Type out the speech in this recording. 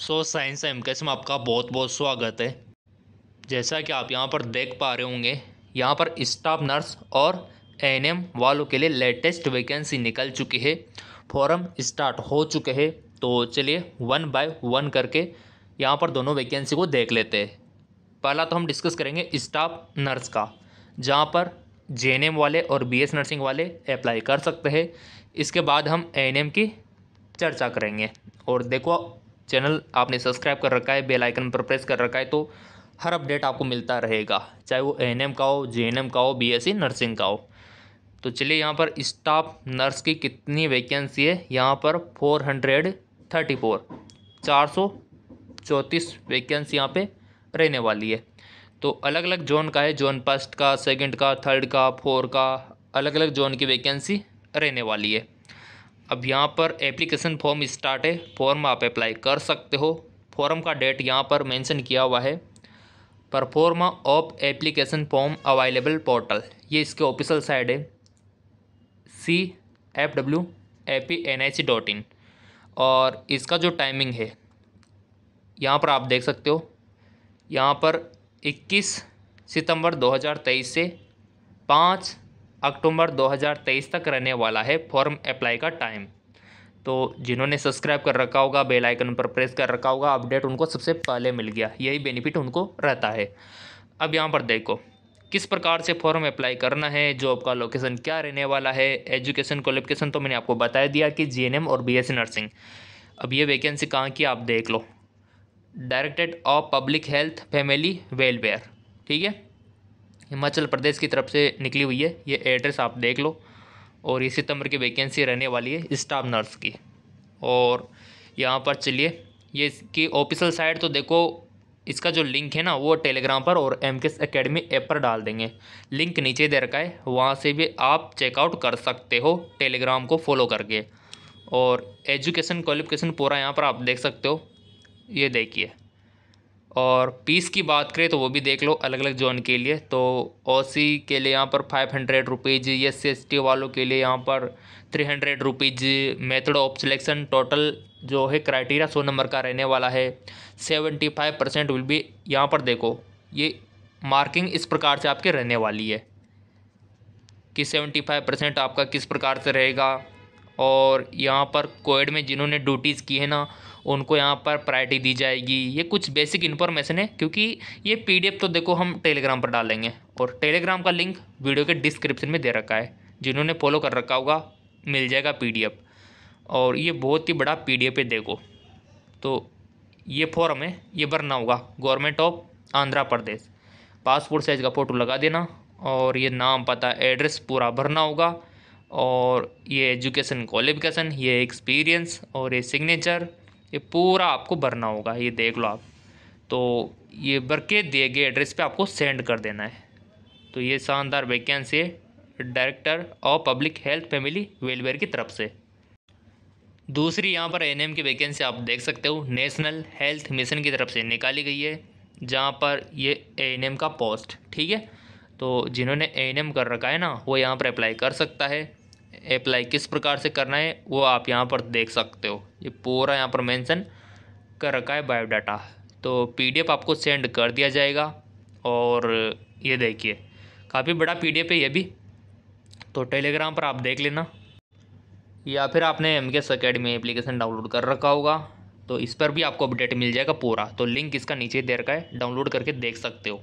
so science के में आपका बहुत बहुत स्वागत है जैसा कि आप यहाँ पर देख पा रहे होंगे यहाँ पर स्टाफ नर्स और एएनएम वालों के लिए लेटेस्ट वैकेंसी निकल चुकी है फॉरम स्टार्ट हो चुके हैं तो चलिए वन बाय वन करके यहाँ पर दोनों वैकेंसी को देख लेते हैं पहला तो हम डिस्कस करेंगे स्टाफ नर्स का जहाँ पर जे वाले और बी नर्सिंग वाले अप्लाई कर सकते हैं इसके बाद हम एन की चर्चा करेंगे और देखो चैनल आपने सब्सक्राइब कर रखा है बेल आइकन पर प्रेस कर रखा है तो हर अपडेट आपको मिलता रहेगा चाहे वो एन का हो जे का हो बी नर्सिंग e का हो तो चलिए यहाँ पर स्टाफ नर्स की कितनी वैकेंसी है यहाँ पर फोर हंड्रेड थर्टी फोर चार सौ चौंतीस वैकेंसी यहाँ पे रहने वाली है तो अलग अलग जोन का है जोन फर्स्ट का सेकंड का थर्ड का फोर का अलग अलग जोन की वैकेंसी रहने वाली है अब यहाँ पर एप्लीकेशन फॉर्म स्टार्ट है फॉर्म आप अप्लाई कर सकते हो फॉर्म का डेट यहाँ पर मेंशन किया हुआ है proforma of application form available portal ये इसके ऑफिशियल साइड है C F W A P N C dot in और इसका जो टाइमिंग है यहाँ पर आप देख सकते हो यहाँ पर 21 सितंबर 2023 से पाँच अक्टूबर 2023 तक रहने वाला है फॉर्म अप्लाई का टाइम तो जिन्होंने सब्सक्राइब कर रखा होगा बेल आइकन पर प्रेस कर रखा होगा अपडेट उनको सबसे पहले मिल गया यही बेनिफिट उनको रहता है अब यहाँ पर देखो किस प्रकार से फॉर्म अप्लाई करना है जॉब का लोकेशन क्या रहने वाला है एजुकेशन क्वालिफिकेशन तो मैंने आपको बताया दिया कि जी और बी नर्सिंग अब ये वैकेंसी कहाँ की आप देख लो directed of public health family welfare ठीक है हिमाचल प्रदेश की तरफ से निकली हुई है ये एड्रेस आप देख लो और ये सितंबर की वैकेंसी रहने वाली है स्टाफ नर्स की और यहाँ पर चलिए ये इसकी ऑफिशियल साइट तो देखो इसका जो लिंक है ना वो टेलीग्राम पर और एम के अकेडमी ऐप पर डाल देंगे लिंक नीचे दे रखा है वहाँ से भी आप चेकआउट कर सकते हो टेलीग्राम को फॉलो करके और एजुकेशन क्वालिफिकेशन पूरा यहाँ पर आप देख सकते हो ये देखिए और पीस की बात करें तो वो भी देख लो अलग अलग जोन के लिए तो ओसी के लिए यहाँ पर five hundred rupees S C वालों के लिए यहाँ पर three hundred rupees method of selection total जो है क्राइटेरिया सौ नंबर का रहने वाला है सेवेंटी फाइव परसेंट विल भी यहाँ पर देखो ये मार्किंग इस प्रकार से आपके रहने वाली है कि सेवेंटी फाइव परसेंट आपका किस प्रकार से रहेगा और यहाँ पर कोविड में जिन्होंने ड्यूटीज़ की है ना उनको यहाँ पर प्रायरिटी दी जाएगी ये कुछ बेसिक इन्फॉर्मेशन है क्योंकि ये पीडीएफ तो देखो हम टेलीग्राम पर डालेंगे और टेलीग्राम का लिंक वीडियो के डिस्क्रिप्शन में दे रखा है जिन्होंने फॉलो कर रखा होगा मिल जाएगा पीडीएफ और ये बहुत ही बड़ा पीडीएफ है देखो तो ये फॉर्म है ये भरना होगा government of Andhra Pradesh passport size का फ़ोटो लगा देना और ये नाम पता एड्रेस पूरा भरना होगा और ये एजुकेशन क्वालिफिकेशन ये एक्सपीरियंस और ये सिग्नेचर ये पूरा आपको भरना होगा ये देख लो आप तो ये भर के दिए गए एड्रेस पे आपको सेंड कर देना है तो ये शानदार वैकेंसी है director of public health family welfare की तरफ से दूसरी यहाँ पर एन की वैकेंसी आप देख सकते हो नेशनल हेल्थ मिशन की तरफ से निकाली गई है जहाँ पर ये ए का पोस्ट ठीक है तो जिन्होंने ए कर रखा है ना वो यहाँ पर अप्लाई कर सकता है अप्लाई किस प्रकार से करना है वो आप यहाँ पर देख सकते हो ये पूरा यहाँ पर मेंशन कर रखा है बायोडाटा तो पीडीएफ आपको सेंड कर दिया जाएगा और ये देखिए काफ़ी बड़ा पीडीएफ है ये भी तो टेलीग्राम पर आप देख लेना या फिर आपने एम के अकेडमी एप्लीकेशन डाउनलोड कर रखा होगा तो इस पर भी आपको अपडेट मिल जाएगा पूरा तो लिंक इसका नीचे दे रखा है डाउनलोड करके देख सकते हो